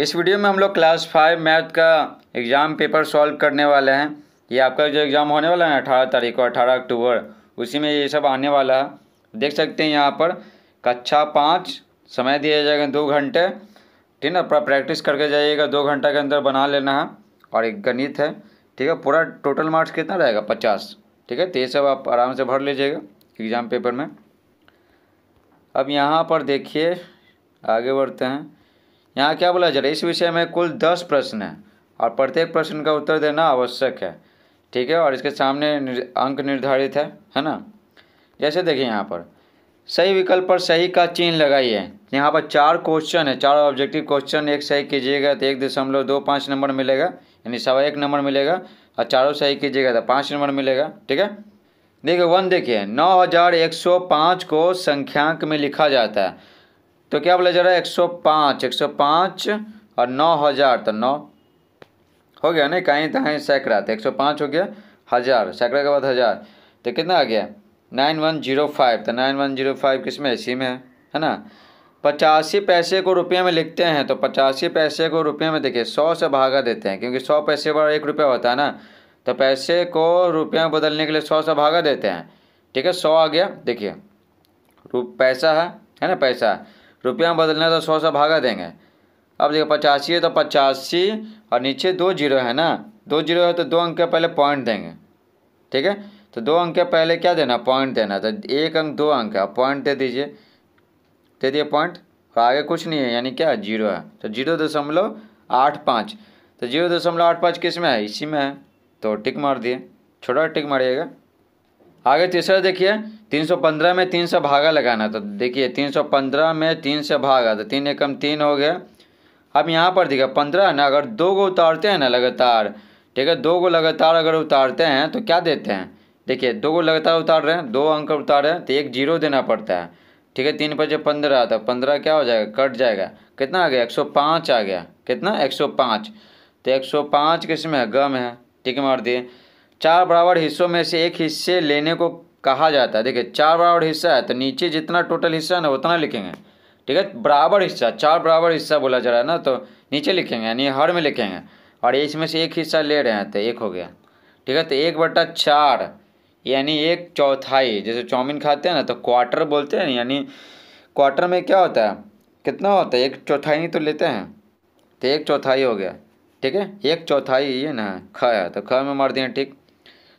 इस वीडियो में हम लोग क्लास फाइव मैथ का एग्ज़ाम पेपर सॉल्व करने वाले हैं ये आपका जो एग्ज़ाम होने वाला है अठारह तारीख को अठारह अक्टूबर उसी में ये सब आने वाला है देख सकते हैं यहाँ पर कक्षा पाँच समय दिया जाएगा दो घंटे ठीक है पूरा प्रैक्टिस करके जाइएगा दो घंटा के अंदर बना लेना है और एक गणित है ठीक है पूरा टोटल मार्क्स कितना रहेगा पचास ठीक है तो ये सब आप आराम से भर लीजिएगा एग्ज़ाम पेपर में अब यहाँ पर देखिए आगे बढ़ते हैं यहाँ क्या बोला जा रहा है इस विषय में कुल दस प्रश्न हैं और प्रत्येक प्रश्न का उत्तर देना आवश्यक है ठीक है और इसके सामने अंक निर्धारित है है ना जैसे देखिए यहाँ पर सही विकल्प पर सही का चिन्ह लगाइए यहाँ पर चार क्वेश्चन है चार ऑब्जेक्टिव क्वेश्चन एक सही कीजिएगा तो एक दशमलव दो पाँच नंबर मिलेगा यानी सवा एक नंबर मिलेगा और चारों सही कीजिएगा तो पाँच नंबर मिलेगा ठीक है देखिए वन देखिए नौ हज़ार एक सौ पाँच को संख्यांक में लिखा जाता है तो क्या बोला जा रहा है एक सौ पाँच एक सौ पाँच और नौ हज़ार तो नौ हो गया ना कहीं तो कहीं सैकड़ा तो एक सौ पाँच हो गया हज़ार सैकड़ा के बाद हज़ार तो कितना आ गया नाइन वन जीरो फाइव तो नाइन वन जीरो फाइव किस में इसी में है है ना पचासी पैसे को रुपये में लिखते हैं तो पचासी पैसे को रुपये में देखिए सौ से भागा देते हैं क्योंकि सौ पैसे पर एक रुपया होता है ना तो पैसे को रुपये में बदलने के लिए सौ से भागा देते हैं ठीक है सौ आ गया देखिए पैसा है है ना पैसा रुपया में बदलना तो सौ से भागा देंगे अब देखिए पचासी है तो पचासी और नीचे दो जीरो है ना दो जीरो है तो दो अंक के पहले पॉइंट देंगे ठीक है तो दो अंक के पहले क्या देना पॉइंट देना तो एक अंक दो अंक है पॉइंट दे दीजिए दे दिए पॉइंट और आगे कुछ नहीं है यानी क्या जीरो है तो जीरो दशमलव आठ पाँच तो जीरो दशमलव आठ पाँच किस में है इसी में है तो टिक मार दिए छोटा टिक मारिएगा आगे तीसरा देखिए 315 में तीन से भागा लगाना तो देखिए 315 में तीन से भागा तो तीन एकम तीन हो गया अब यहाँ पर देखिए पंद्रह ना अगर दो को उतारते हैं ना लगातार ठीक है दो को लगातार अगर उतारते हैं तो क्या देते हैं देखिए दो को लगातार उतार रहे हैं दो अंक उतार रहे हैं तो एक जीरो देना पड़ता है ठीक है तीन पर जब पंद्रह आता पंद्रह क्या हो जाएगा कट जाएगा कितना आ गया एक सौ पाँच आ गया कितना एक सौ पाँच तो एक सौ पाँच किस में है गम है ठीक है मार दिए चार बराबर हिस्सों में से एक हिस्से लेने को कहा जाता है देखिए चार बराबर हिस्सा है तो नीचे जितना टोटल हिस्सा है ना उतना लिखेंगे ठीक है बराबर हिस्सा चार बराबर हिस्सा बोला जा रहा है ना तो नीचे लिखेंगे यानी हर में लिखेंगे और इसमें से एक हिस्सा ले रहे हैं तो एक हो गया ठीक है तो एक बटा चार यानी एक चौथाई जैसे चाउमिन खाते हैं ना तो क्वार्टर बोलते हैं यानी क्वार्टर में क्या होता है कितना होता है एक चौथाई तो लेते हैं तो एक चौथाई हो गया ठीक है एक चौथाई ये ना ख है तो ख में मार दिए ठीक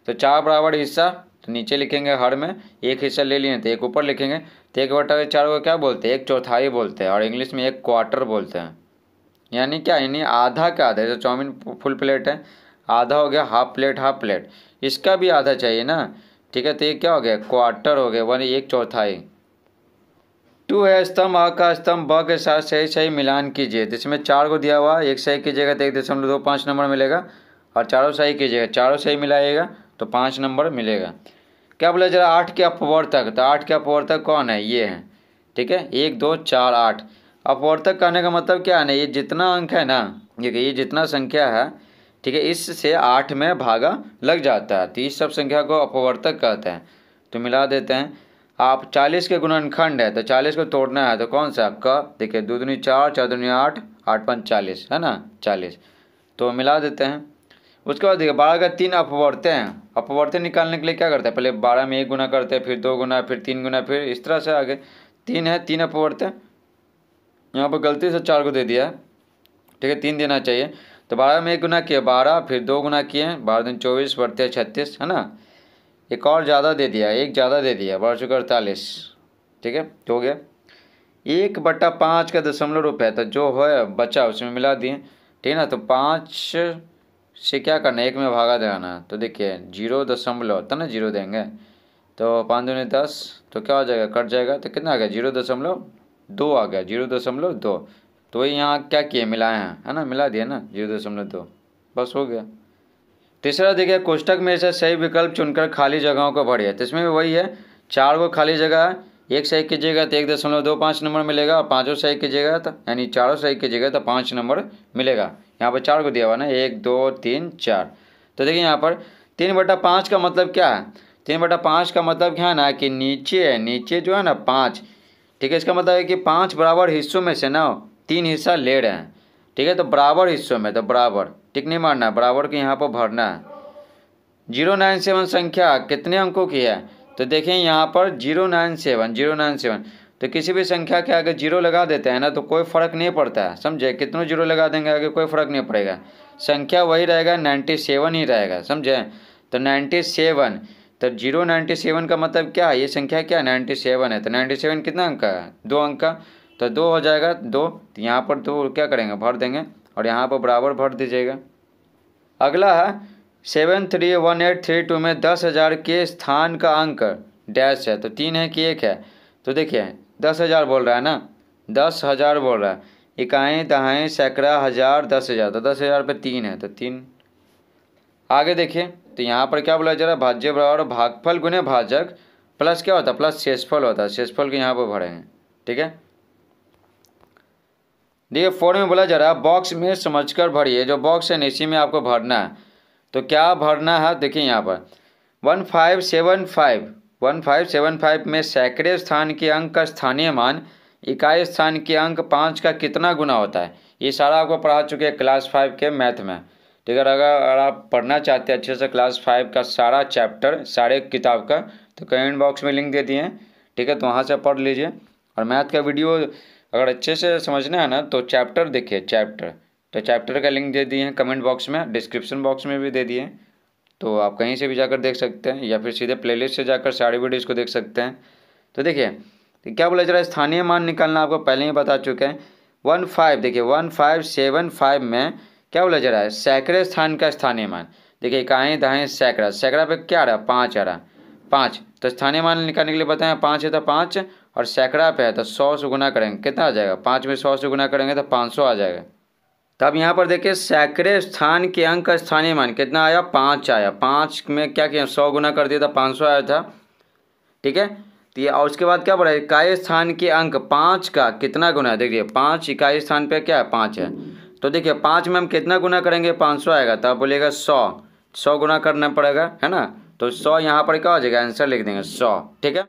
तो चार बराबर हिस्सा तो नीचे लिखेंगे हर में एक हिस्सा ले लिए तो एक ऊपर लिखेंगे तो एक बटा चार को क्या बोलते हैं एक चौथाई बोलते हैं और इंग्लिश में एक क्वार्टर बोलते हैं यानी क्या यानी आधा का आधा जैसे चाउमीन फुल प्लेट है आधा हो गया हाफ प्लेट हाफ प्लेट इसका भी आधा चाहिए ना ठीक है तो ये क्या हो गया क्वार्टर हो गया वन एक चौथाई टू है स्तंभ आ का स्तंभ ब के साथ सही सही मिलान कीजिए तो इसमें चार को दिया हुआ एक सही कीजिएगा तो एक दशमलव दो पाँच नंबर मिलेगा और चारों सही कीजिएगा चारों सही मिलाइएगा तो पाँच नंबर मिलेगा क्या बोला जरा आठ के अपवर्तक तो आठ के अपवर्तक कौन है ये है ठीक है एक दो चार आठ अपवर्तक कहने का मतलब क्या है ना ये जितना अंक है ना देखिए ये जितना संख्या है ठीक है इससे आठ में भागा लग जाता है तो इस सब संख्या को अपवर्तक कहते हैं तो मिला देते हैं आप चालीस के गुणनखंड है तो चालीस को तोड़ना है तो कौन सा आपका देखिए दो दूनी चार चार दूनी आठ आठ पाँच चालीस है ना चालीस तो मिला देते हैं उसके बाद देखिए बारह का तीन अपवर्ते हैं अपवर्ते निकालने के लिए क्या करते हैं पहले बारह में एक गुना करते हैं फिर दो गुना फिर तीन गुना फिर इस तरह से आगे तीन है तीन अपवर्ते यहाँ पर गलती से चार को दे दिया है ठीक है तीन देना चाहिए तो बारह में एक गुना किए बारह फिर दो गुना किए बारह दिन चौबीस बढ़ते छत्तीस है ना एक और ज़्यादा दे दिया एक ज़्यादा दे दिया बढ़ चुका अड़तालीस ठीक है तो हो गया एक बट्टा पाँच का दशमलव रुपये तो जो है बचा उसमें मिला दिए ठीक है ना तो पाँच से क्या करना है एक में भागा देना तो देखिए जीरो दशमलव तब ना जीरो देंगे तो पाँच दो दस तो क्या हो जाएगा कट जाएगा तो कितना आ गया जीरो दशमलव दो आ गया जीरो दशमलव दो तो वही यहाँ क्या किए मिलाए हैं है ना मिला दिया ना जीरो दशमलव दो बस हो गया तीसरा देखिए कोष्टक में से सही विकल्प चुनकर खाली जगहों को भरिए तो इसमें भी वही है चार को खाली जगह है एक सही कीजिएगा तो एक दशमलव दो पाँच नंबर मिलेगा और पाँचों सही कीजिएगा तो यानी चारों सही कीजिएगा तो पाँच नंबर मिलेगा यहाँ पर चार को दिया हुआ ना एक दो तीन चार तो देखिए यहाँ पर तीन बटा पाँच का मतलब क्या है तीन बटा पाँच का मतलब क्या है ना कि नीचे है नीचे जो है ना पाँच ठीक है इसका मतलब है कि पाँच बराबर हिस्सों में से ना तीन हिस्सा ले रहे हैं ठीक है तो बराबर हिस्सों में तो बराबर ठीक नहीं मारना बराबर के यहाँ पर भरना है जीरो नाइन सेवन संख्या कितने अंकों की है तो देखें यहाँ पर zero nine seven zero nine seven तो किसी भी संख्या के आगे जीरो लगा देते हैं ना तो कोई फ़र्क नहीं पड़ता है समझे कितनों जीरो लगा देंगे आगे कोई फ़र्क नहीं पड़ेगा संख्या वही रहेगा नाइन्टी सेवन ही रहेगा समझे तो नाइन्टी सेवन तो जीरो नाइन्टी सेवन का मतलब क्या है ये संख्या क्या है नाइन्टी सेवन है तो नाइन्टी सेवन कितना अंक का है दो अंक का तो दो हो जाएगा दो तो यहाँ पर दो क्या करेंगे भर देंगे और यहाँ पर बराबर भर दीजिएगा अगला है seven three one eight three two में दस हज़ार के स्थान का अंक डैश है तो तीन है कि एक है तो देखिए दस हज़ार बोल रहा है ना दस हज़ार बोल रहा है इकाएँ दहाएं सैकड़ा हज़ार दस हज़ार तो दस हज़ार पे तीन है तो तीन आगे देखिए तो यहाँ पर क्या बोला जा रहा है भाज्य बराबर भागफल गुने भाजक प्लस क्या होता है प्लस शेषफल होता है शेषफल के यहाँ पर भरे हैं ठीक है देखिए फोर में बोला जा रहा है बॉक्स में समझकर भरिए जो बॉक्स है इसी में आपको भरना है तो क्या भरना है देखिए यहाँ पर वन फाइव सेवन फाइव 1575 में सैकड़े स्थान के अंक का स्थानीय मान इकाई स्थान के अंक पाँच का कितना गुना होता है ये सारा आपको पढ़ा चुके हैं क्लास फाइव के मैथ में ठीक तो है अगर आप पढ़ना चाहते हैं अच्छे से क्लास फाइव का सारा चैप्टर सारे किताब का तो कमेंट बॉक्स में लिंक दे दिए हैं ठीक है तो वहाँ से पढ़ लीजिए और मैथ का वीडियो अगर अच्छे से समझना है ना तो चैप्टर देखिए चैप्टर तो चैप्टर का लिंक दे दिए हैं कमेंट बॉक्स में डिस्क्रिप्शन बॉक्स में भी दे दिए हैं तो आप कहीं से भी जाकर देख सकते हैं या फिर सीधे प्लेलिस्ट से जाकर सारी वीडियोज़ को देख सकते हैं तो देखिए तो क्या बोला जा रहा है स्थानीय मान निकालना आपको पहले ही बता चुके हैं वन फाइव देखिए वन फाइव सेवन फाइव में क्या बोला जा रहा है सैकड़े स्थान का स्थानीय मान देखिए इकाएँ दहाँ सैकड़ा सैकड़ा पे क्या आ रहा है पाँच आ रहा है पाँच तो स्थानीय मान निकालने के लिए बताएं पाँच है तो पाँच और सैकड़ा पे है तो सौ से गुना करेंगे कितना आ जाएगा पाँच में सौ से गुना करेंगे तो पाँच सौ आ जाएगा अब तो यहाँ पर देखिए सैकड़े स्थान के अंक का स्थानीय मान कितना आया पाँच आया पाँच में क्या किया सौ गुना कर दिया था पाँच सौ आया था ठीक है तो ये और उसके बाद क्या बढ़ा इकाई स्थान के अंक पाँच का कितना गुना है देखिए पाँच इकाई स्थान पे क्या है पाँच है तो देखिए पाँच में हम कितना गुना करेंगे पाँच सौ आएगा तब तो बोलेगा सौ सौ गुना करना पड़ेगा है ना तो सौ यहाँ पर क्या हो जाएगा आंसर लिख देंगे सौ ठीक है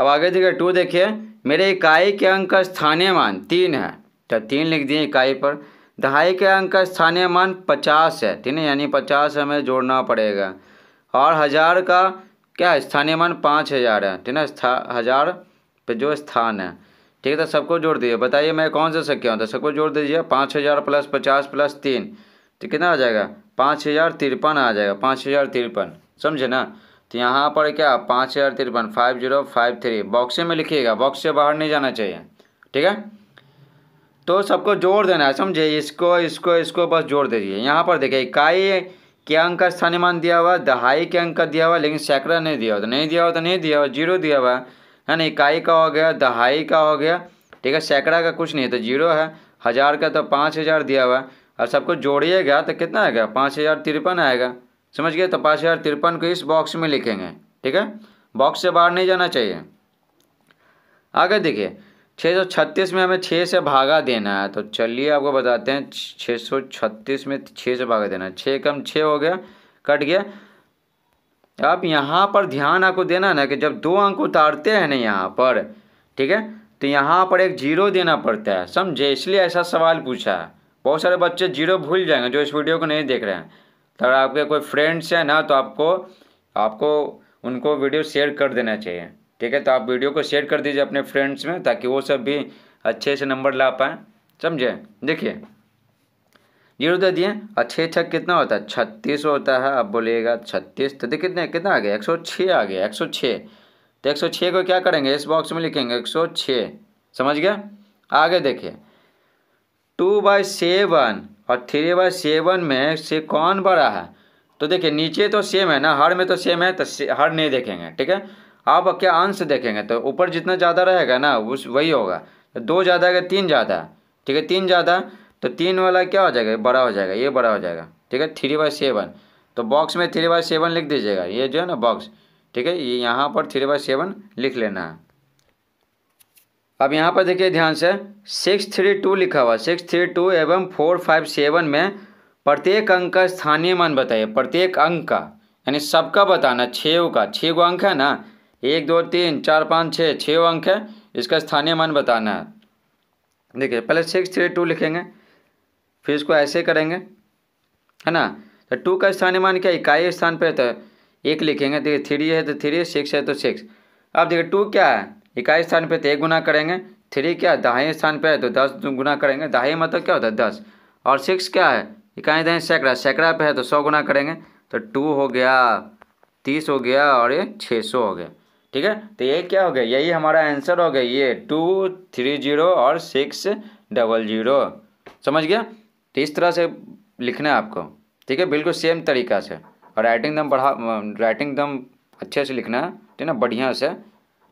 अब आगे देखिए टू देखिए मेरे इकाई के अंक का स्थानीय मान तीन है तो तीन लिख दिए इकाई पर दहाई के अंक का स्थानीय मान पचास है ठीक है यानी पचास हमें जोड़ना पड़ेगा और हज़ार का क्या स्थानीय मान पाँच हज़ार है ठीक है स्था हज़ार पे जो स्थान है ठीक है तो सबको जोड़ दीजिए बताइए मैं कौन सा संख्या हूँ तो सबको जोड़ दीजिए पाँच हज़ार प्लस पचास प्लस तीन तो कितना आ जाएगा पाँच हज़ार तिरपन आ जाएगा पाँच हज़ार तिरपन समझे ना तो यहाँ पर क्या पाँच हज़ार तिरपन फाइव जीरो फाइव थ्री बॉक्से में लिखिएगा बॉक्स से बाहर नहीं जाना चाहिए ठीक है तो सबको जोड़ देना है समझे इसको इसको इसको बस जोड़ दीजिए यहाँ पर देखिए इकाई के अंक का स्थानीय मान दिया हुआ दहाई के अंक का दिया हुआ लेकिन सैकड़ा नहीं दिया हुआ तो नहीं दिया हुआ तो नहीं दिया हुआ जीरो दिया हुआ है ना इकाई का हो गया दहाई का हो गया ठीक है सैकड़ा का कुछ नहीं है तो जीरो है हज़ार का तो पाँच हज़ार दिया हुआ और सबको जोड़िएगा तो कितना आएगा पाँच हज़ार तिरपन आएगा समझ गए तो पाँच हज़ार तिरपन को इस बॉक्स में लिखेंगे ठीक है बॉक्स से बाहर नहीं जाना चाहिए आगे देखिए छः सौ छत्तीस में हमें छः से भागा देना है तो चलिए आपको बताते हैं छः सौ छत्तीस में छः से भागा देना है छः कम छः हो गया कट गया अब यहाँ पर ध्यान आपको देना ना कि जब दो अंक उतारते हैं ना यहाँ पर ठीक है तो यहाँ पर एक जीरो देना पड़ता है समझे इसलिए ऐसा सवाल पूछा है बहुत सारे बच्चे जीरो भूल जाएंगे जो इस वीडियो को नहीं देख रहे हैं तो अगर आपके कोई फ्रेंड्स हैं ना तो आपको आपको उनको वीडियो शेयर कर देना चाहिए ठीक है तो आप वीडियो को शेयर कर दीजिए अपने फ्रेंड्स में ताकि वो सब भी अच्छे से नंबर ला पाएँ समझे देखिए जीरो दे दिए और छः छः कितना होता है छत्तीस होता है आप बोलिएगा छत्तीस तो देखिए कितने कितना आ गया एक सौ छः आ गया एक सौ छः तो एक सौ छः को क्या करेंगे इस बॉक्स में लिखेंगे एक सौ छः समझ गया आगे देखिए टू बाई सेवन और थ्री बाई सेवन में से कौन बड़ा है तो देखिए नीचे तो सेम है ना हर में तो सेम है तो से हर नहीं देखेंगे ठीक है आप क्या अंश देखेंगे तो ऊपर जितना ज़्यादा रहेगा ना उस वही होगा तो दो ज़्यादा है तीन ज़्यादा ठीक है तीन ज़्यादा तो तीन वाला क्या हो जाएगा बड़ा हो जाएगा ये बड़ा हो जाएगा ठीक है थ्री बाई सेवन तो बॉक्स में थ्री बाई सेवन लिख दीजिएगा ये जो है ना बॉक्स ठीक है ये यहाँ पर थ्री बाई सेवन लिख लेना है अब यहाँ पर देखिए ध्यान से सिक्स थ्री टू लिखा हुआ सिक्स थ्री टू एवं फोर फाइव सेवन में प्रत्येक अंक का स्थानीय मान बताइए प्रत्येक अंक का यानी सबका बताना छः का छः गो अंक है ना एक दो तीन चार पाँच छः छः अंक है इसका स्थानीय मान बताना है देखिए पहले सिक्स थ्री टू लिखेंगे फिर इसको ऐसे करेंगे है ना तो टू का स्थानीय मान क्या इकाई स्थान पर तो एक लिखेंगे देखिए थ्री है तो थ्री सिक्स है तो सिक्स अब देखिए टू क्या है इकाई स्थान पर तो एक गुना करेंगे थ्री क्या है दहाई स्थान पर है तो दस गुना करेंगे दहाई मतलब क्या होता है दस और सिक्स क्या है इकाई दहें सैकड़ा सैकड़ा पे है तो सौ गुना करेंगे तो टू हो गया तीस हो गया और ये छः सौ हो गया ठीक है तो ये क्या हो गया यही हमारा आंसर हो गया ये टू थ्री जीरो और सिक्स डबल जीरो समझ गया तो इस तरह से लिखना है आपको ठीक है बिल्कुल सेम तरीका से और राइटिंग दम बढ़ा राइटिंग दम अच्छे से लिखना है ठीक है ना बढ़िया से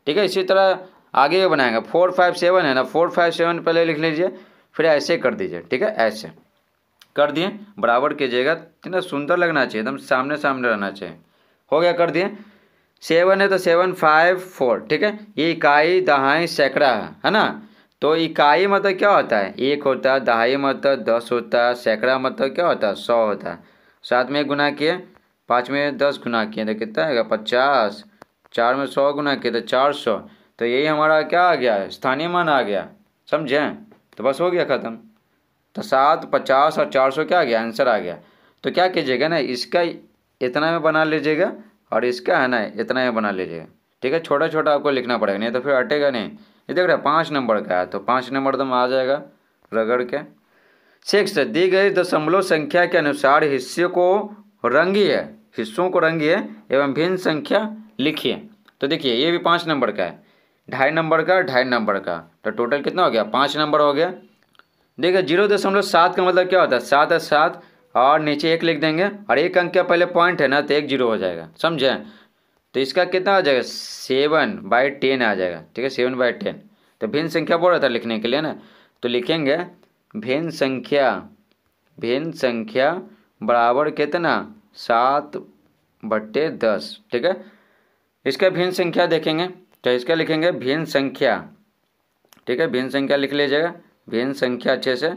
ठीक है इसी तरह आगे ये बनाएंगे फोर फाइव सेवन है ना फोर फाइव सेवन पहले लिख लीजिए फिर ऐसे कर दीजिए ठीक है ऐसे कर दिए बराबर कीजिएगा ठीक ना सुंदर लगना चाहिए एकदम सामने सामने रहना चाहिए हो गया कर दिए सेवन है तो सेवन फाइव फोर ठीक है ये इकाई दहाई सैकड़ा है है ना तो इकाई मतलब क्या होता है एक होता है दहाई मतलब दस होता है सैकड़ा मतलब क्या होता है सौ होता है सात में गुना किए पाँच में दस गुना किए तो कितना आएगा पचास चार में सौ गुना किए तो चार सौ तो यही हमारा क्या आ गया स्थानीय मान आ गया समझें तो बस हो गया ख़त्म तो सात पचास और चार सौ क्या आ गया आंसर आ गया तो क्या कीजिएगा ना इसका इतना में बना लीजिएगा और इसका है ना इतना ही बना लीजिए ठीक है छोटा छोटा आपको लिखना पड़ेगा नहीं तो फिर अटेगा नहीं ये देख रहे पाँच नंबर का है तो पाँच नंबर तो आ जाएगा रगड़ के सिक्स दी गई दशमलव संख्या के अनुसार हिस्से को रंगी है हिस्सों को रंगी है एवं भिन्न संख्या लिखिए तो देखिए ये भी पाँच नंबर का है ढाई नंबर का ढाई नंबर का तो टोटल कितना हो गया पाँच नंबर हो गया देखिए जीरो दशमलव सात का मतलब क्या होता है सात है सात और नीचे एक लिख देंगे और एक अंक का पहले पॉइंट है ना तो एक जीरो हो जाएगा समझें तो इसका कितना आ जाएगा सेवन बाई टेन आ जाएगा ठीक है सेवन बाई टेन तो भिन्न संख्या बोल रहा था लिखने के लिए ना तो लिखेंगे भिन्न संख्या भिन्न संख्या बराबर कितना सात बट्टे दस ठीक है इसका भिन्न संख्या देखेंगे तो इसका लिखेंगे भिन्न संख्या ठीक है भिन्न संख्या लिख लीजिएगा भिन्न संख्या अच्छे से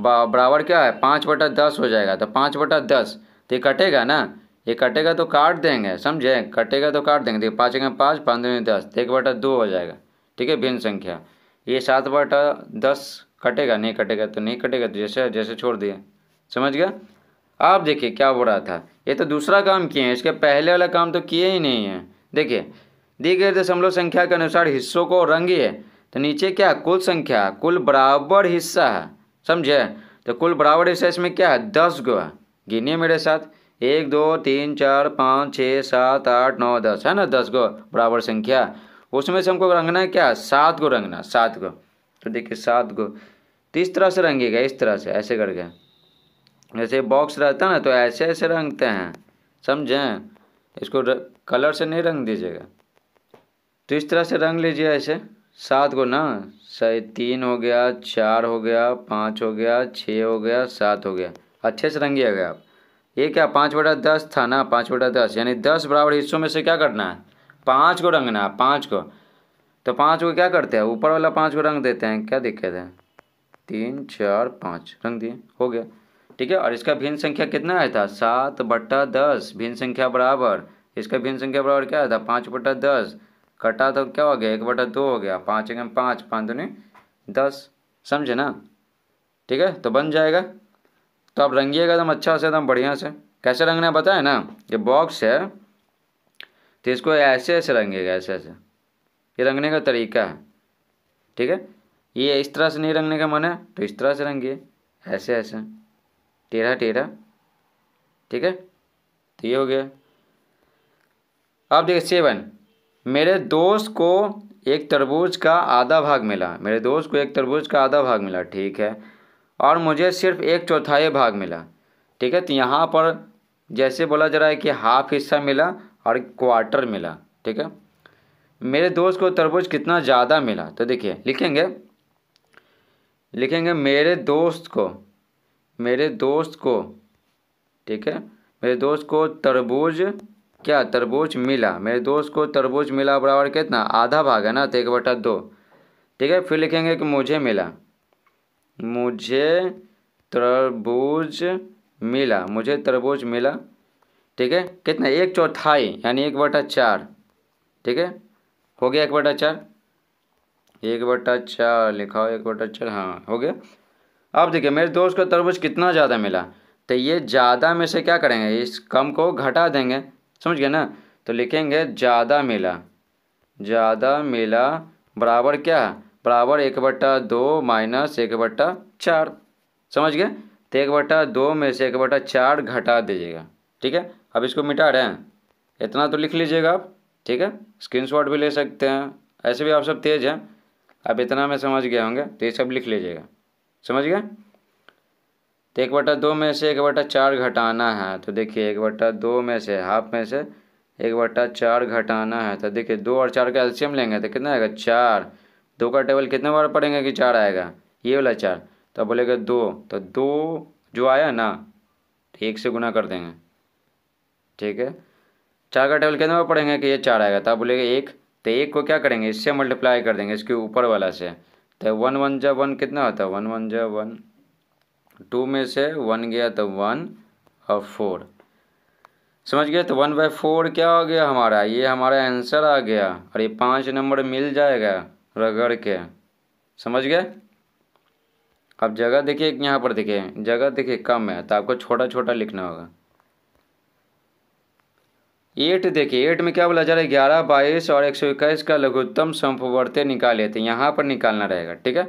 बराबर क्या है पाँच बटा दस हो जाएगा तो पाँच बटा दस तो ये कटेगा ना ये कटेगा तो काट देंगे समझे कटेगा तो काट देंगे देखिए तो पाँच एक पाँच पाँच दो दस तो एक बटा दो हो जाएगा ठीक है भिन्न संख्या ये सात बटा दस कटेगा नहीं कटेगा तो नहीं कटेगा तो जैसे जैसे छोड़ दिए समझ गया आप देखिए क्या हो रहा था ये तो दूसरा काम किए हैं इसके पहले वाला काम तो किए ही नहीं है देखिए दी गई दशमलव संख्या के अनुसार हिस्सों को रंगी है तो नीचे क्या कुल संख्या कुल बराबर हिस्सा है समझे तो कुल बराबर डिस्टेंस इसमें क्या है दस गो है गिनिए मेरे साथ एक दो तीन चार पाँच छः सात आठ नौ दस है ना दस गो बराबर संख्या उसमें से हमको रंगना है क्या सात गो रंगना सात गो तो देखिए सात गो तो इस तरह से रंगेगा इस तरह से ऐसे करके जैसे बॉक्स रहता है ना तो ऐसे ऐसे रंगते हैं समझें तो इसको कलर से नहीं रंग दीजिएगा तो इस तरह से रंग लीजिए ऐसे सात को ना सही तीन हो गया चार हो गया पाँच हो गया छः हो गया सात हो गया अच्छे से आ गए आप ये क्या पाँच बटा दस था ना पाँच बटा दस यानी दस बराबर हिस्सों में से क्या करना है पाँच को रंगना है पाँच को तो पाँच को क्या करते हैं ऊपर वाला पाँच को रंग देते हैं क्या दिक्कत है तीन चार पाँच रंग दिए हो गया ठीक है और इसका भिन्न संख्या कितना आया था सात बट्टा दस भिन्न संख्या बराबर इसका भिन्न संख्या बराबर क्या आया था पाँच बट्टा दस कटा तो क्या हो गया एक बटा दो हो गया पाँच एक पाँच पाँच नहीं दस समझे ना ठीक है तो बन जाएगा तो आप रंगिएगा एकदम अच्छा से एकदम बढ़िया से कैसे रंगना है बताए ना ये बॉक्स है तो इसको ऐसे ऐसे रंगेगा ऐसे ऐसे ये रंगने का तरीका है ठीक है ये इस तरह से नहीं रंगने का मन है तो इस तरह से रंगिए ऐसे ऐसे टेढ़ा टेढ़ा ठीक है तो ये हो गया अब देखिए सेवन मेरे दोस्त को एक तरबूज का आधा भाग मिला मेरे दोस्त को एक तरबूज का आधा भाग मिला ठीक है और मुझे सिर्फ एक चौथाई भाग मिला ठीक है तो यहाँ पर जैसे बोला जा रहा है कि हाफ हिस्सा मिला और क्वार्टर मिला ठीक है मेरे दोस्त को तरबूज कितना ज़्यादा मिला तो देखिए लिखेंगे लिखेंगे मेरे दोस्त को मेरे दोस्त को ठीक है मेरे दोस्त को तरबूज क्या तरबूज मिला मेरे दोस्त को तरबूज मिला बराबर कितना आधा भाग है ना तो एक बटा दो ठीक है फिर लिखेंगे कि मुझे मिला मुझे तरबूज मिला मुझे तरबूज मिला ठीक है कितना एक चौथाई यानी एक बटा चार ठीक है हो गया एक बटा चार एक बटा चार लिखा एक बटा चार हाँ हो गया अब देखिए मेरे दोस्त को तरबूज कितना ज़्यादा मिला तो ये ज़्यादा में से क्या करेंगे इस कम को घटा देंगे समझ गए ना तो लिखेंगे ज़्यादा मेला ज़्यादा मेला बराबर क्या है बराबर एक बट्टा दो माइनस एक बट्टा चार समझ गए तो एक बट्टा दो में से एक बट्टा चार घटा दीजिएगा ठीक है अब इसको मिटा रहे हैं इतना तो लिख लीजिएगा आप ठीक है शॉट भी ले सकते हैं ऐसे भी आप सब तेज़ हैं अब इतना मैं समझ गए होंगे तो ये सब लिख लीजिएगा समझ गए तो एक बटा दो में से एक बटा चार घटाना है तो देखिए एक बटा दो में से हाफ में से एक बटा चार घटाना है तो देखिए दो और चार का एल्शियम लेंगे तो कितना आएगा चार दो का टेबल कितने बार पड़ेंगे कि चार आएगा ये वाला चार तो आप बोलेगा दो तो दो जो आया ना तो एक से गुना कर देंगे ठीक है चार का टेबल कितने बार पड़ेंगे कि ये चार आएगा तो आप एक तो एक को क्या करेंगे इससे मल्टीप्लाई कर देंगे इसके ऊपर वाला से तो वन वन जा वन कितना होता है वन वन जा वन टू में से वन गया तो वन और फोर समझ गए तो वन बाई फोर क्या हो गया हमारा ये हमारा आंसर आ गया और ये पाँच नंबर मिल जाएगा रगड़ के समझ गए अब जगह देखिए यहाँ पर देखिए जगह देखिए कम है तो आपको छोटा छोटा लिखना होगा एट देखिए एट में क्या बोला जा रहा है ग्यारह बाईस और एक सौ इक्कीस का लघुत्तम संपवर्ते निकाले थे यहाँ पर निकालना रहेगा ठीक है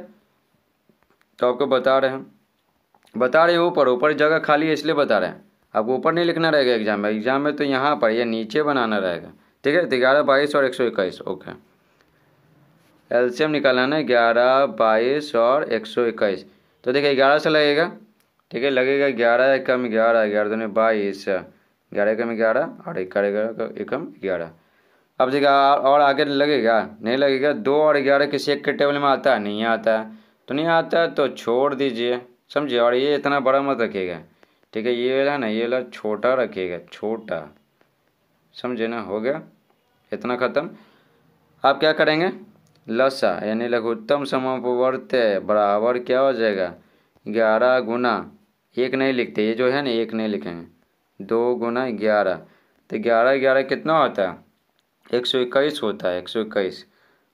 तो आपको बता रहे हैं बता रहे ऊपर ऊपर जगह खाली है इसलिए बता रहे हैं अब ऊपर नहीं लिखना रहेगा एग्जाम में एग्जाम में तो यहाँ पर यह नीचे बनाना रहेगा ठीक है ग्यारह बाईस और एक सौ इक्कीस ओके एल्शियम निकालना है ग्यारह बाईस और एक सौ इक्कीस तो देखिए ग्यारह से लगेगा ठीक है लगेगा ग्यारह एकम ग्यारह ग्यारह दोनों बाईस ग्यारह एकम ग्यारह और ग्यारह एकम ग्यारह अब देखिए और आगे लगेगा नहीं लगेगा दो और ग्यारह किसी एक के टेबल में आता है नहीं आता है तो नहीं आता तो छोड़ दीजिए समझे और ये इतना बड़ा मत रखिएगा ठीक है ये वाला ना ये वाला छोटा रखेगा छोटा समझे ना हो गया इतना ख़त्म आप क्या करेंगे लसा यानी लघुत्तम समापवर्त बराबर क्या हो जाएगा ग्यारह गुना एक नहीं लिखते ये जो है ना एक नहीं लिखेंगे दो गुना ग्यारह तो ग्यारह ग्यारह कितना होता है एक सौ इक्कीस होता है एक सौ इक्कीस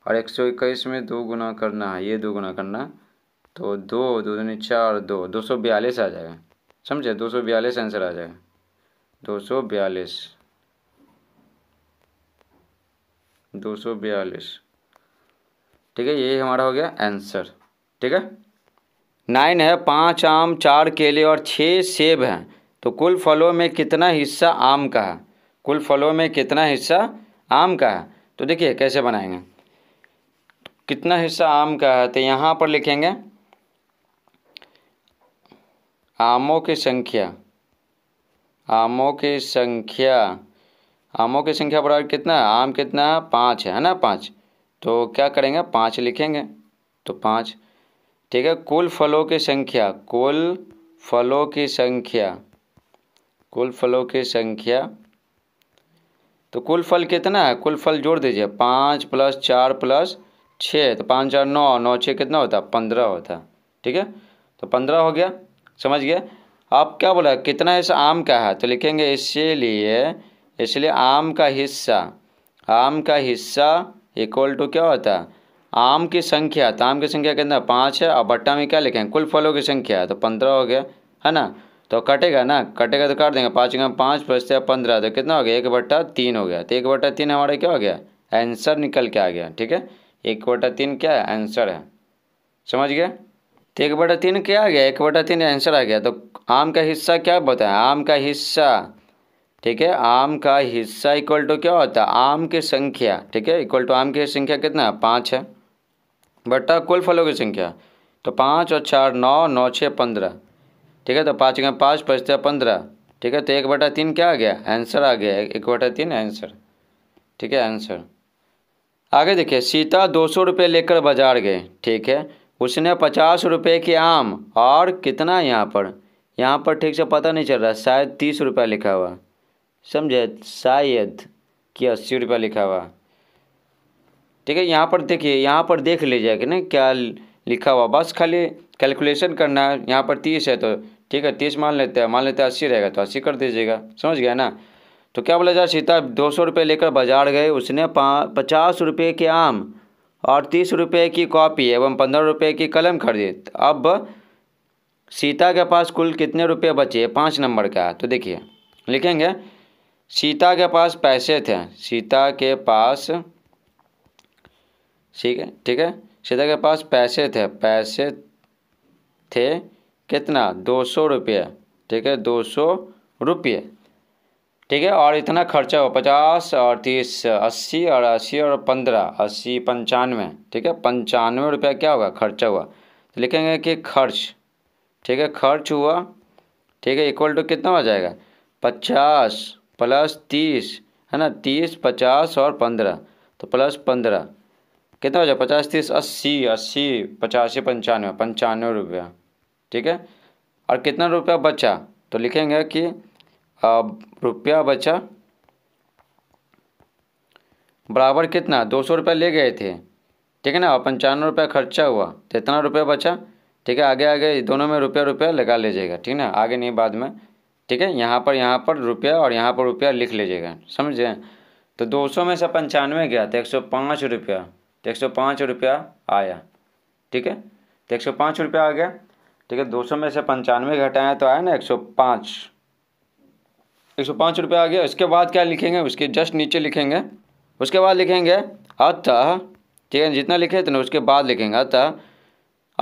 और एक सौ इक्कीस में दो गुना करना है ये दो गुना करना तो दो दो दूनी चार दो दो सौ बयालीस आ जाएगा समझे दो सौ बयालीस आंसर आ जाएगा दो सौ बयालीस दो सौ बयालीस ठीक है यही हमारा हो गया आंसर ठीक है नाइन है पाँच आम चार केले और छः सेब हैं तो कुल फलों में कितना हिस्सा आम का है कुल फलों में कितना हिस्सा आम का है तो देखिए कैसे बनाएंगे कितना हिस्सा आम का है तो यहाँ पर लिखेंगे आमों की संख्या आमों की संख्या आमों की संख्या बराबर कितना है आम कितना है पाँच है ना पाँच तो क्या करेंगे पाँच लिखेंगे तो पाँच ठीक है कुल फलों की संख्या कुल फलों की संख्या कुल फलों की संख्या तो कुल फल कितना है कुल फल जोड़ दीजिए पाँच प्लस चार प्लस छः तो पाँच चार नौ नौ छः कितना होता है पंद्रह होता है ठीक है तो पंद्रह हो गया समझ गया अब क्या बोला कितना हिस्सा आम का है तो लिखेंगे इसीलिए इसलिए आम का हिस्सा आम का हिस्सा इक्वल टू क्या होता है आम की संख्या तो आम की संख्या कितना पाँच है और बट्टा में क्या लिखेंगे कुल फलों की संख्या तो पंद्रह हो गया है ना तो कटेगा ना कटेगा तो काट देंगे पाँच का पाँच बचते हैं पंद्रह तो कितना हो गया एक बट्टा तीन हो गया तो एक बट्टा तीन हमारा क्या हो गया आंसर निकल के आ गया ठीक है एक बट्टा तीन क्या है आंसर है समझ गया तो एक बटा तीन क्या आ गया एक बटा तीन आंसर आ गया तो आम का हिस्सा क्या बताए आम का हिस्सा ठीक है आम का हिस्सा इक्वल टू क्या होता है आम की संख्या ठीक है इक्वल टू आम की संख्या कितना है पाँच है बट्टा कुल फलों की संख्या तो पाँच और चार नौ नौ छः पंद्रह ठीक है तो पाँच गए पाँच पचते पंद्रह ठीक है तो एक बटा तीन क्या आ गया आंसर आ गया एक बटा तीन आंसर ठीक है आंसर आगे देखिए सीता दो सौ रुपये लेकर बाजार गए ठीक है उसने पचास रुपये के आम और कितना यहाँ पर यहाँ पर ठीक से पता नहीं चल रहा शायद तीस रुपया लिखा हुआ समझे शायद कि अस्सी रुपया लिखा हुआ ठीक है यहाँ पर देखिए यहाँ पर देख लीजिए कि ना क्या लिखा हुआ बस खाली कैलकुलेशन करना है यहाँ पर तीस है तो ठीक है तीस मान लेते हैं मान लेते हैं अस्सी रहेगा तो अस्सी कर दीजिएगा समझ गया ना तो क्या बोला जाए सीता दो सौ रुपये लेकर बाजार गए उसने पा पचास रुपये के आम और तीस रुपये की कॉपी एवं पंद्रह रुपये की कलम खरीदी अब सीता के पास कुल कितने रुपये बचे पाँच नंबर का तो देखिए लिखेंगे सीता के पास पैसे थे सीता के पास ठीक है ठीक है सीता के पास पैसे थे पैसे थे कितना दो सौ रुपये ठीक है दो सौ रुपये ठीक है और इतना खर्चा हो पचास और तीस अस्सी और अस्सी और पंद्रह अस्सी पंचानवे ठीक है पंचानवे रुपया क्या होगा खर्चा हुआ तो लिखेंगे कि खर्च ठीक है खर्च हुआ ठीक है इक्वल टू कितना हो जाएगा पचास प्लस तीस है ना तीस पचास और पंद्रह तो प्लस पंद्रह कितना हो जाए पचास तीस अस्सी अस्सी पचासी पंचानवे पंचानवे रुपया ठीक है और कितना रुपया बचा तो लिखेंगे कि अब रुपया बचा बराबर कितना दो सौ रुपये ले गए थे ठीक है ना और पंचानवे रुपया खर्चा हुआ तो इतना रुपया बचा ठीक है आगे आगे दोनों में रुपया रुपया लगा लीजिएगा ठीक है ना आगे नहीं बाद में ठीक है यहाँ पर यहाँ पर रुपया और यहाँ पर रुपया लिख लीजिएगा समझे तो दो सौ में से पंचानवे गया तो एक सौ पाँच रुपया तो एक सौ पाँच रुपया आया ठीक है तो एक सौ पाँच रुपया आ गया ठीक है दो सौ में से पंचानवे घटाया तो आया ना एक सौ पाँच एक सौ पाँच रुपये आ गया उसके बाद क्या लिखेंगे उसके जस्ट नीचे लिखेंगे उसके बाद लिखेंगे अतः ठीक है जितना लिखे इतना उसके बाद लिखेंगे अतः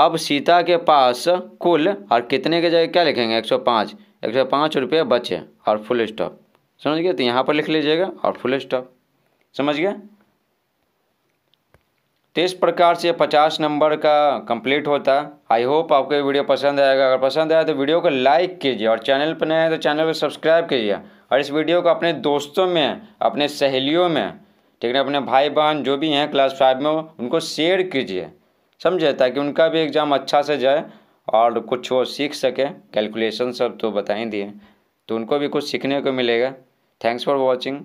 अब सीता के पास कुल और कितने के जगह क्या लिखेंगे एक सौ पाँच एक सौ पाँच रुपये बचे और फुल स्टॉप समझ गए तो यहाँ पर लिख लीजिएगा और फुल स्टॉप समझ गए तो इस प्रकार से पचास नंबर का कंप्लीट होता आई होप आपको ये वीडियो पसंद आएगा अगर पसंद आया तो वीडियो को लाइक कीजिए और चैनल पर नए हैं तो चैनल को सब्सक्राइब कीजिए और इस वीडियो को अपने दोस्तों में अपने सहेलियों में ठीक है अपने भाई बहन जो भी हैं क्लास फाइव में उनको शेयर कीजिए समझे ताकि उनका भी एग्ज़ाम अच्छा से जाए और कुछ वो सीख सके कैलकुलेशन सब तो बता ही दिए तो उनको भी कुछ सीखने को मिलेगा थैंक्स फॉर वॉचिंग